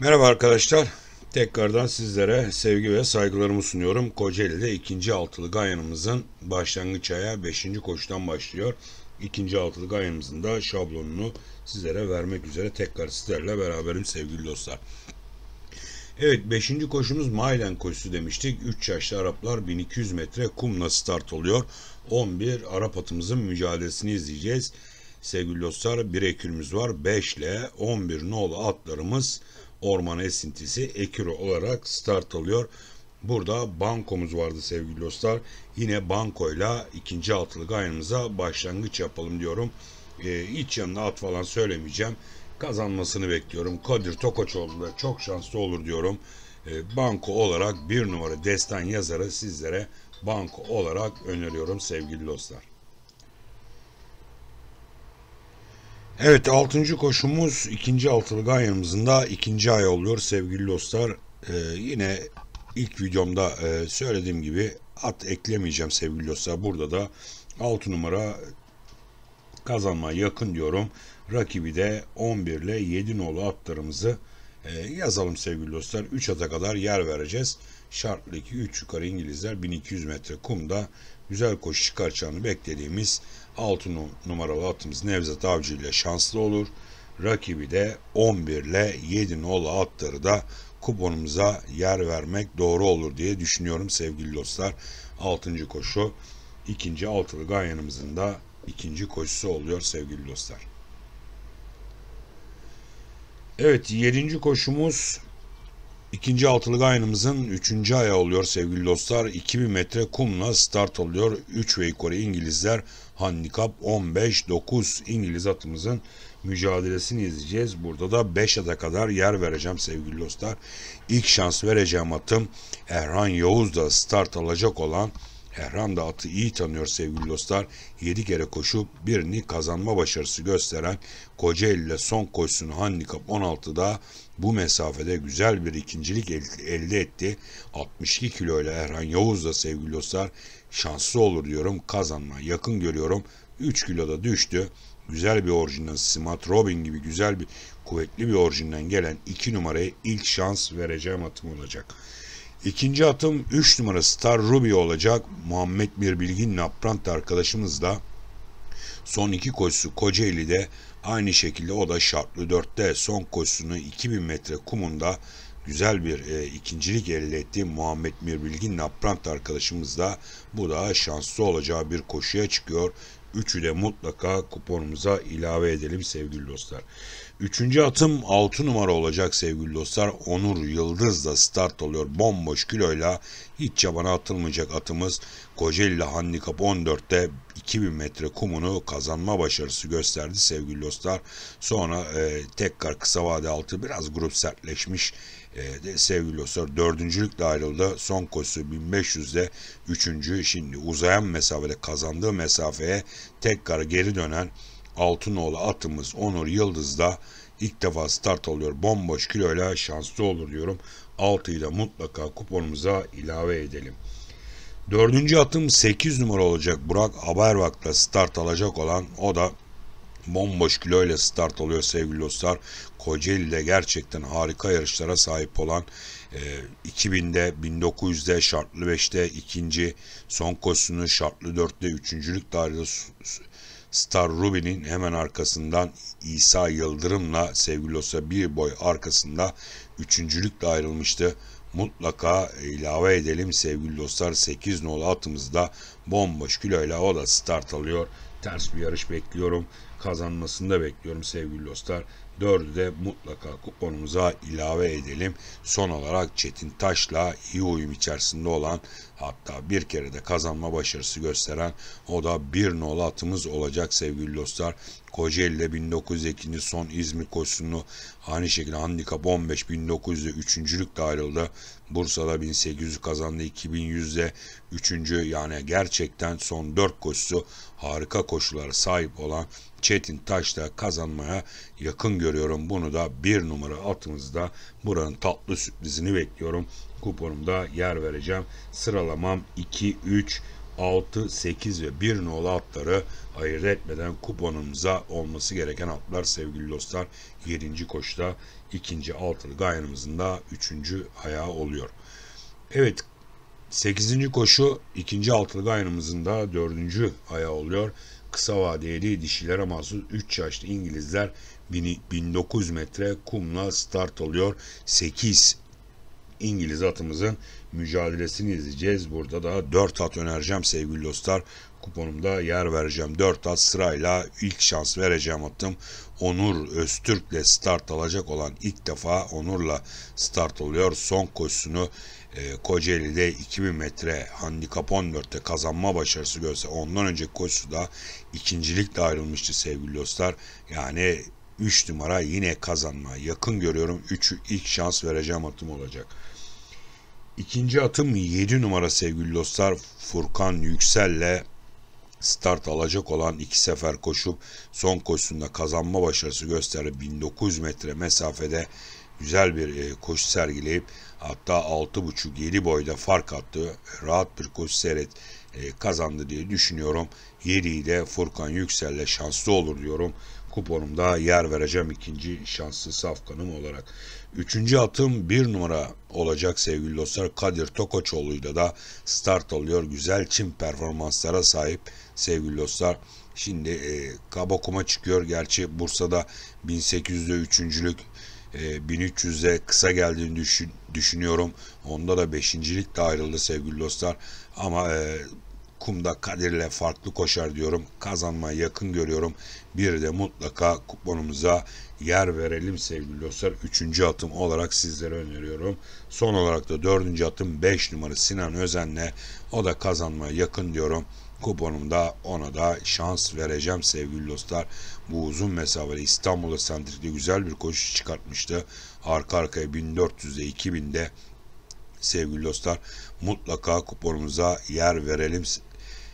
Merhaba arkadaşlar. Tekrardan sizlere sevgi ve saygılarımı sunuyorum. Kocaeli'de ikinci altılı gayanımızın başlangıç aya 5. koşudan başlıyor. İkinci altılı gayanımızın da şablonunu sizlere vermek üzere tekrar sizlerle beraberim sevgili dostlar. Evet 5. koşumuz Maylen koşusu demiştik. 3 yaşlı Araplar 1200 metre kumla start oluyor. 11 Arap atımızın mücadelesini izleyeceğiz. Sevgili dostlar bir ekürümüz var. 5 ile 11 nolu atlarımız orman esintisi Ekiro olarak start alıyor. Burada bankomuz vardı sevgili dostlar. Yine bankoyla ikinci altılı gayrımıza başlangıç yapalım diyorum. Ee, iç yanına at falan söylemeyeceğim. Kazanmasını bekliyorum. Kadir Tokoçoğlu da çok şanslı olur diyorum. Ee, banko olarak bir numara destan yazarı sizlere banko olarak öneriyorum sevgili dostlar. Evet 6. koşumuz 2. altılı ganyamızın da 2. ay oluyor sevgili dostlar. Ee, yine ilk videomda e, söylediğim gibi at eklemeyeceğim sevgili dostlar. Burada da 6 numara kazanma yakın diyorum. Rakibi de 11 ile 7 nolu atlarımızı ee, yazalım sevgili dostlar. 3 ata kadar yer vereceğiz. Şartlı 2 3 yukarı İngilizler 1200 metre kumda güzel koşu çıkaracağını beklediğimiz 6 numaralı atımız Nevzat Avcı ile şanslı olur. Rakibi de 11 ile 7 nolu atları da kuponumuza yer vermek doğru olur diye düşünüyorum sevgili dostlar. 6. koşu ikinci altılı ganyanımızın da ikinci koşusu oluyor sevgili dostlar. Evet yedinci koşumuz ikinci altılık gaynımızın üçüncü ayağı oluyor sevgili dostlar. 2000 metre kumla start oluyor. 3 ve yukarı İngilizler handikap 15-9 İngiliz atımızın mücadelesini izleyeceğiz. Burada da 5 ada kadar yer vereceğim sevgili dostlar. İlk şans vereceğim atım Erhan Yavuz da start alacak olan Erhan da atı iyi tanıyor sevgili dostlar. 7 kere koşup birini kazanma başarısı gösteren Kocaeli ile son koşusunu handikap 16'da bu mesafede güzel bir ikincilik elde etti. 62 kilo ile Erhan Yavuz da sevgili dostlar şanslı olur diyorum. Kazanma yakın görüyorum. 3 kilo da düştü. Güzel bir orijinden Smart Robin gibi güzel bir kuvvetli bir orijinden gelen 2 numaraya ilk şans vereceğim atım olacak. İkinci atım 3 numara Star Ruby olacak. Muhammed Mirbilgin Naprant da son iki koşusu Kocaeli'de aynı şekilde o da şartlı 4'te son koşusunu 2000 metre kumunda güzel bir e, ikincilik elde etti. Muhammed Mirbilgin Naprant arkadaşımız da bu da şanslı olacağı bir koşuya çıkıyor. Üçü de mutlaka kuponumuza ilave edelim sevgili dostlar. Üçüncü atım 6 numara olacak sevgili dostlar. Onur Yıldız da start oluyor Bomboş kiloyla hiç çabana atılmayacak atımız. Kocaeli Handikap 14'te 2000 metre kumunu kazanma başarısı gösterdi sevgili dostlar. Sonra e, tekrar kısa vade altı biraz grup sertleşmiş. Ee, de sevgili dostlar dördüncülükle ayrıldı. Son koşusu 1500'de üçüncü. Şimdi uzayan mesafede kazandığı mesafeye tekrar geri dönen Altınoğlu atımız Onur Yıldız da ilk defa start alıyor. Bomboş kiloyla şanslı olur diyorum. Altı'yı da mutlaka kuponumuza ilave edelim. Dördüncü atım 8 numara olacak. Burak Aberbak'ta start alacak olan o da bomboş kiloyla start alıyor sevgili dostlar. Kocaeli'de gerçekten harika yarışlara sahip olan e, 2000'de, 1900'de, şartlı 5'te ikinci, son koşusunu şartlı 4'te üçüncülük tarihinde Star Rubin'in hemen arkasından İsa Yıldırım'la sevgili olsa bir boy arkasında üçüncülükle ayrılmıştı. Mutlaka ilave edelim sevgili dostlar 8 nolu atımızda bomboş kiloyla o da start alıyor. Ters bir yarış bekliyorum kazanmasını da bekliyorum sevgili dostlar. Dördü de mutlaka kuponumuza ilave edelim. Son olarak Çetin Taş'la iyi uyum içerisinde olan hatta bir kere de kazanma başarısı gösteren o da bir nolu atımız olacak sevgili dostlar. Kocaeli'de 1902'nin son İzmir koşusunu aynı şekilde handikap 15 1900'de üçüncülükle ayrıldı. Bursa'da 1800 kazandı 2100'de üçüncü yani gerçekten son dört koşusu harika koşulara sahip olan Çetin Taşla kazanmaya yakın görüntü görüyorum. Bunu da bir numara altımızda, buranın tatlı sürprizini bekliyorum. Kuponumda yer vereceğim. Sıralamam 2, 3, 6, 8 ve 1 nolu atları ayırt etmeden kuponumuza olması gereken atlar sevgili dostlar 7. koşuda 2. altılı gayanımızın da 3. ayağı oluyor. Evet 8. koşu 2. altılı gayanımızın da 4. ayağı oluyor. Kısa vadeli dişilere mahsus 3 yaşlı İngilizler 1900 metre kumla start alıyor. 8 İngiliz atımızın mücadelesini izleyeceğiz. Burada da 4 at önereceğim sevgili dostlar. Kuponumda yer vereceğim. 4 at sırayla ilk şans vereceğim attım. Onur Öztürk ile start alacak olan ilk defa Onur'la start oluyor. Son koşusunu e, Kocaeli'de 2000 metre handikap 14'te kazanma başarısı görse ondan önceki koşusu da ikincilikle ayrılmıştı sevgili dostlar. Yani 3 numara yine kazanma. Yakın görüyorum. 3'ü ilk şans vereceğim atım olacak. İkinci atım 7 numara sevgili dostlar. Furkan Yüksel'le start alacak olan iki sefer koşup son koşusunda kazanma başarısı gösterip 1900 metre mesafede güzel bir e, koşu sergileyip hatta 6.5-7 boyda fark attı. Rahat bir koşu seyret e, kazandı diye düşünüyorum. 7'yi de Furkan Yüksel'le şanslı olur diyorum kuponumda yer vereceğim ikinci şanslı safkanım olarak. Üçüncü atım bir numara olacak sevgili dostlar. Kadir Tokoçoğlu'yla da start alıyor. Güzel çim performanslara sahip sevgili dostlar. Şimdi e, Kabakum'a çıkıyor. Gerçi Bursa'da 1800'de üçüncülük. 1300'e kısa geldiğini düşün, düşünüyorum. Onda da beşincilik de ayrıldı sevgili dostlar. Ama e, kumda kaderle farklı koşar diyorum. kazanmaya yakın görüyorum. Bir de mutlaka kuponumuza yer verelim sevgili dostlar. Üçüncü atım olarak sizlere öneriyorum. Son olarak da dördüncü atım 5 numara Sinan Özen'le. O da kazanmaya yakın diyorum. Kuponumda ona da şans vereceğim sevgili dostlar. Bu uzun mesafeli İstanbul'a sentrikte güzel bir koşu çıkartmıştı. Arka arkaya 1400'de 2000'de sevgili dostlar mutlaka kuponumuza yer verelim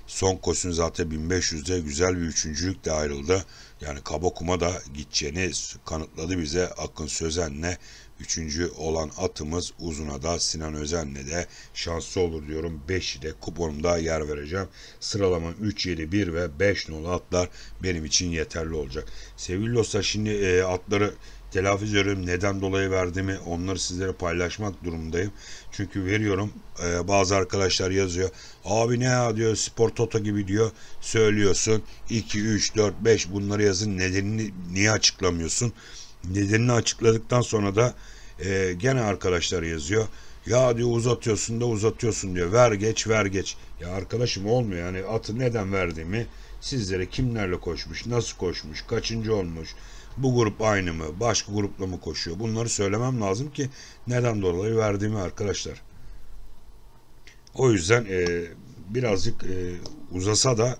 Son koşun zaten 1500'de güzel bir üçüncülük de ayrıldı. Yani kaba kuma da gideceğini kanıtladı bize Akın Sözen'le. Üçüncü olan atımız Uzun'a da Sinan Özen'le de şanslı olur diyorum. 5'i de kuponumda yer vereceğim. Sıralama 3, 7, 1 ve 5 nolu atlar benim için yeterli olacak. Sevgili dostlar şimdi e, atları telafi ediyorum. Neden dolayı verdiğimi onları sizlere paylaşmak durumundayım. Çünkü veriyorum e, bazı arkadaşlar yazıyor. Abi ne ya diyor spor toto gibi diyor söylüyorsun. 2, 3, 4, 5 bunları yazın. Nedenini niye açıklamıyorsun? Nedenini açıkladıktan sonra da e, gene arkadaşlar yazıyor. Ya diyor uzatıyorsun da uzatıyorsun diyor. Ver geç ver geç. Ya arkadaşım olmuyor yani atı neden verdiğimi sizlere kimlerle koşmuş, nasıl koşmuş, kaçıncı olmuş, bu grup aynı mı, başka grupla mı koşuyor? Bunları söylemem lazım ki neden dolayı verdiğimi arkadaşlar. O yüzden e, birazcık e, uzasa da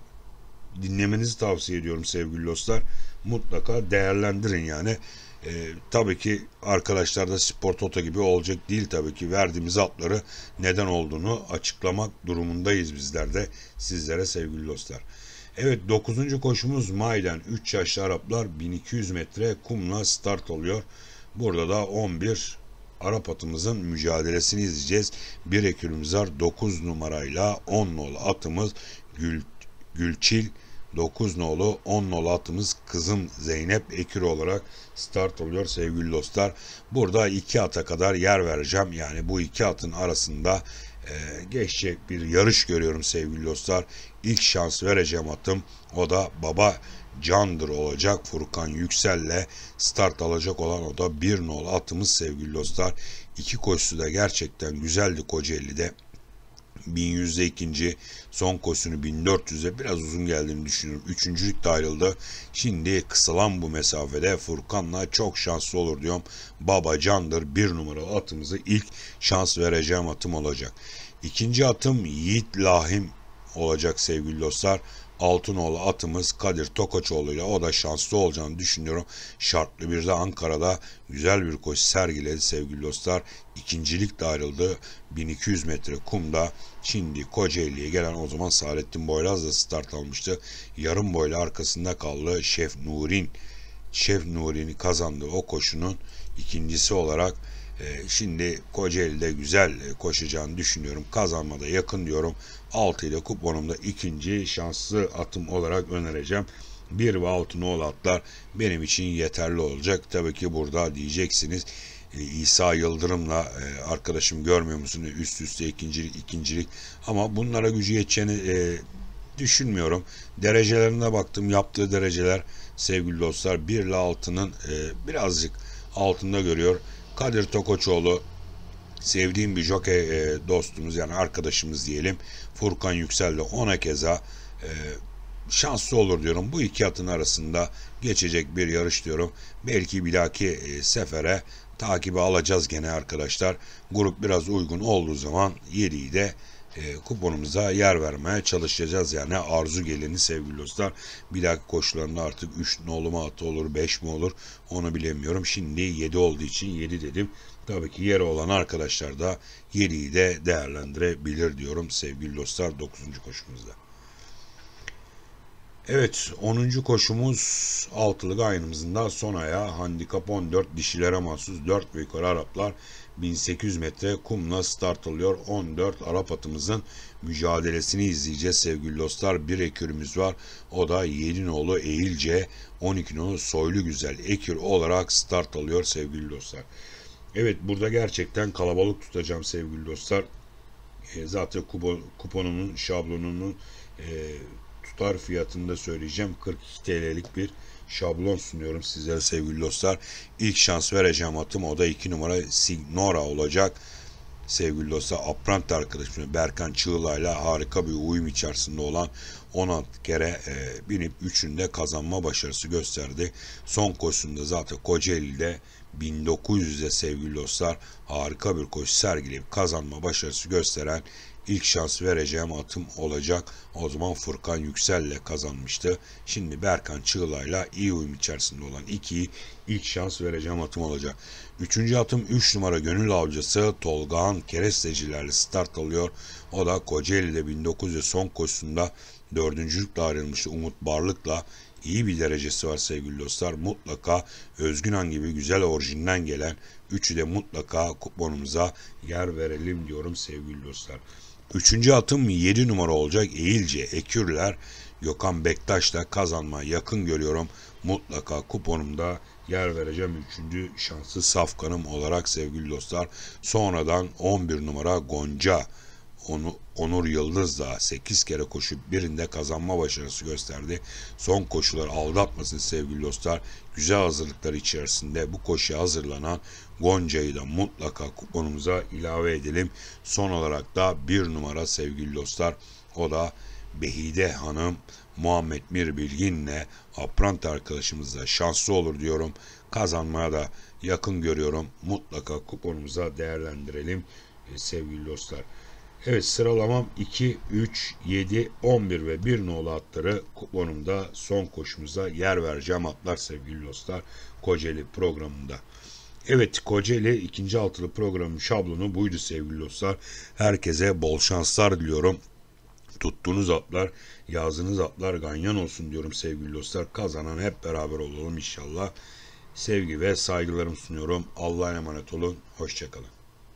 dinlemenizi tavsiye ediyorum sevgili dostlar. Mutlaka değerlendirin yani. E, tabii ki arkadaşlar da spor toto gibi olacak değil tabii ki. Verdiğimiz atları neden olduğunu açıklamak durumundayız bizler de sizlere sevgili dostlar. Evet 9. koşumuz Mayden 3 yaşlı Araplar 1200 metre kumla start oluyor. Burada da 11 Arap atımızın mücadelesini izleyeceğiz. Bir ekürümüzler 9 numarayla 10 nolu atımız Gül, Gülçil 9 nolu 10 nolu atımız kızım Zeynep ekir olarak start oluyor sevgili dostlar. Burada iki ata kadar yer vereceğim. Yani bu iki atın arasında e, geçecek bir yarış görüyorum sevgili dostlar. İlk şans vereceğim atım o da Baba Candır olacak. Furkan Yüksel'le start alacak olan o da bir nol atımız sevgili dostlar. İki koşusu da gerçekten güzeldi Kocaeli'de. 1100'de ikinci. Son koşunu 1400'e biraz uzun geldiğini düşünüyorum. Üçüncülükte ayrıldı. Şimdi kısalan bu mesafede Furkan'la çok şanslı olur diyorum. Baba Candır bir numaralı atımızı ilk şans vereceğim atım olacak. İkinci atım Yiğit Lahim olacak sevgili dostlar. Altınoğlu atımız Kadir Tokaçoğlu ile o da şanslı olacağını düşünüyorum. Şartlı bir de Ankara'da güzel bir koşu sergiledi sevgili dostlar. İkincilik de ayrıldı. 1200 metre kumda şimdi Kocaeli'ye gelen o zaman Saadettin Boylaz da start almıştı. Yarım boyla arkasında kaldı Şef Nurin. Şef Nurin'i kazandı o koşunun ikincisi olarak ee, şimdi Kocaeli'de güzel e, koşacağını düşünüyorum. Kazanmada yakın diyorum. 6 ile kuponumda ikinci şanslı atım olarak önereceğim. 1 ve 6 nol atlar benim için yeterli olacak. Tabii ki burada diyeceksiniz e, İsa Yıldırım'la e, arkadaşım görmüyor musun üst üste ikincilik ikincilik ama bunlara gücü geçeceğini düşünmüyorum. Derecelerine baktım yaptığı dereceler sevgili dostlar 1 ile 6'nın birazcık altında görüyor. Kadir Tokoçoğlu sevdiğim bir jockey e, dostumuz yani arkadaşımız diyelim Furkan Yüksel'le ona keza e, şanslı olur diyorum. Bu iki atın arasında geçecek bir yarış diyorum. Belki bir bilaki e, sefere takibi alacağız gene arkadaşlar. Grup biraz uygun olduğu zaman 7'yi de e, kuponumuza yer vermeye çalışacağız. Yani arzu geleni sevgili dostlar. Bir dakika koşullarında artık 3 nolu mu atı olur 5 mi olur onu bilemiyorum. Şimdi 7 olduğu için 7 dedim. Tabii ki yeri olan arkadaşlar da 7'yi de değerlendirebilir diyorum sevgili dostlar 9. koşumuzda. Evet 10. koşumuz altılı gayrımızın da son ayağı handikap 14 dişilere mahsus 4 ve yukarı Araplar 1800 metre kumla start alıyor. 14 Arap atımızın mücadelesini izleyeceğiz sevgili dostlar. Bir ekürümüz var. O da 7 nolu Eğilce 12 nolu Soylu Güzel ekür olarak start alıyor sevgili dostlar. Evet burada gerçekten kalabalık tutacağım sevgili dostlar. E, zaten kuponumun şablonunun e, tutar fiyatında söyleyeceğim. 42 TL'lik bir şablon sunuyorum sizlere sevgili dostlar. İlk şans vereceğim atım o da 2 numara Signora olacak. Sevgili dostlar Aprant arkadaşım Berkan Çığla'yla harika bir uyum içerisinde olan 16 kere e, binip 3'ünde kazanma başarısı gösterdi. Son koşusunda zaten Kocaeli'de 1900'de sevgili dostlar harika bir koşu sergileyip kazanma başarısı gösteren İlk şans vereceğim atım olacak. O zaman Furkan Yüksel ile kazanmıştı. Şimdi Berkan Çığla'yla iyi uyum içerisinde olan 2'yi ilk şans vereceğim atım olacak. Üçüncü atım 3 numara gönül avcısı Tolgahan Kerestecilerle start alıyor. O da Kocaeli'de 1900'e son koşusunda dördüncülükle ayrılmıştı Umut Barlık'la iyi bir derecesi var sevgili dostlar. Mutlaka Özgün Özgünan gibi güzel orijinden gelen üçü de mutlaka kuponumuza yer verelim diyorum sevgili dostlar. Üçüncü atım 7 numara olacak Eğilce Ekürler. Gökhan Bektaş kazanma yakın görüyorum. Mutlaka kuponumda yer vereceğim. Üçüncü şanslı safkanım olarak sevgili dostlar. Sonradan 11 numara Gonca onu Onur Yıldız da 8 kere koşup birinde kazanma başarısı gösterdi. Son koşular aldatmasın sevgili dostlar. Güzel hazırlıklar içerisinde bu koşuya hazırlanan Gonca'yı da mutlaka kuponumuza ilave edelim. Son olarak da bir numara sevgili dostlar o da Behide Hanım Muhammed Mir Bilgin'le Aprant arkadaşımızla şanslı olur diyorum. Kazanmaya da yakın görüyorum. Mutlaka kuponumuza değerlendirelim e, sevgili dostlar. Evet sıralamam 2, 3, 7, 11 ve 1 nolu atları kuponumda son koşumuza yer vereceğim atlar sevgili dostlar Kocaeli programında. Evet Kocaeli ikinci altılı programın şablonu buydu sevgili dostlar. Herkese bol şanslar diliyorum. Tuttuğunuz atlar, yazdığınız atlar ganyan olsun diyorum sevgili dostlar. Kazanan hep beraber olalım inşallah. Sevgi ve saygılarımı sunuyorum. Allah'a emanet olun. Hoşçakalın.